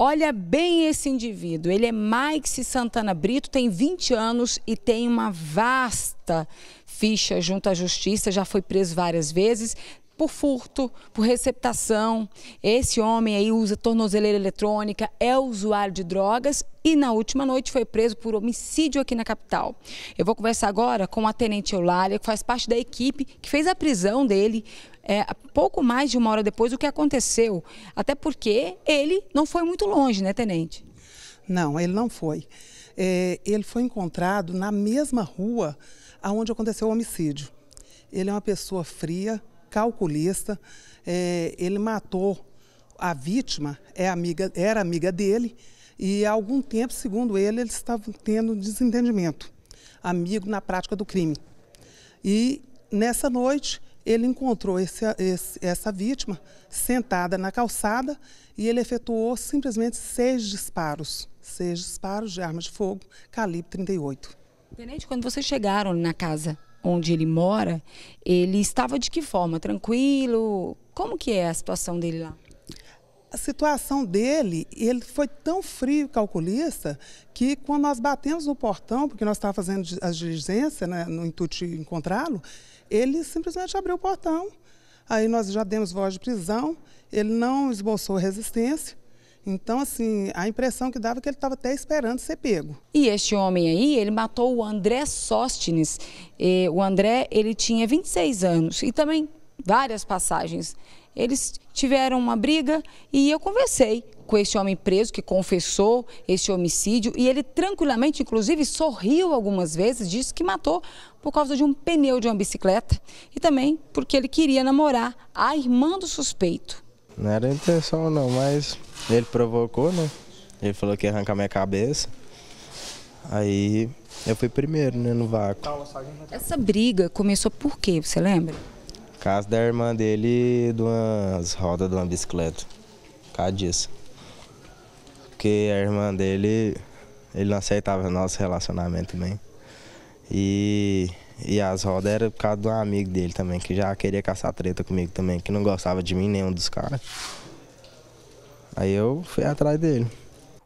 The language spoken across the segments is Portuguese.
Olha bem esse indivíduo. Ele é Mike Santana Brito, tem 20 anos e tem uma vasta ficha junto à justiça, já foi preso várias vezes, por furto, por receptação. Esse homem aí usa tornozeleira eletrônica, é usuário de drogas e na última noite foi preso por homicídio aqui na capital. Eu vou conversar agora com a tenente Eulália, que faz parte da equipe que fez a prisão dele é, pouco mais de uma hora depois do que aconteceu. Até porque ele não foi muito longe, né, tenente? Não, ele não foi. É, ele foi encontrado na mesma rua aonde aconteceu o homicídio. Ele é uma pessoa fria, calculista, é, ele matou a vítima, é amiga, era amiga dele, e há algum tempo, segundo ele, eles estavam tendo desentendimento, amigo na prática do crime. E nessa noite, ele encontrou esse, esse, essa vítima sentada na calçada e ele efetuou simplesmente seis disparos, seis disparos de arma de fogo calibre 38. Tenente, quando vocês chegaram na casa onde ele mora, ele estava de que forma? Tranquilo? Como que é a situação dele lá? A situação dele, ele foi tão frio calculista que quando nós batemos no portão, porque nós estávamos fazendo as diligências né, no intuito de encontrá-lo, ele simplesmente abriu o portão. Aí nós já demos voz de prisão, ele não esboçou resistência. Então, assim, a impressão que dava é que ele estava até esperando ser pego. E este homem aí, ele matou o André Sóstines. o André, ele tinha 26 anos e também várias passagens. Eles tiveram uma briga e eu conversei com esse homem preso que confessou esse homicídio e ele tranquilamente, inclusive, sorriu algumas vezes, disse que matou por causa de um pneu de uma bicicleta e também porque ele queria namorar a irmã do suspeito. Não era intenção não, mas ele provocou, né? Ele falou que ia arrancar minha cabeça. Aí eu fui primeiro, né, no vácuo. Essa briga começou por quê, você lembra? Caso da irmã dele de umas rodas de uma bicicleta. Por causa disso. Porque a irmã dele, ele não aceitava nosso relacionamento também. E e as rodas era por causa de um amigo dele também, que já queria caçar treta comigo também, que não gostava de mim, nenhum dos caras. Aí eu fui atrás dele.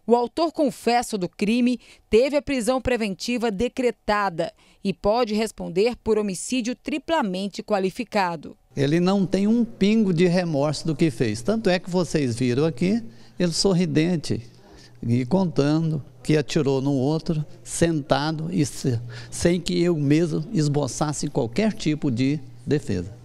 O autor confesso do crime teve a prisão preventiva decretada e pode responder por homicídio triplamente qualificado. Ele não tem um pingo de remorso do que fez. Tanto é que vocês viram aqui ele sorridente e contando que atirou no outro, sentado e sem que eu mesmo esboçasse qualquer tipo de defesa.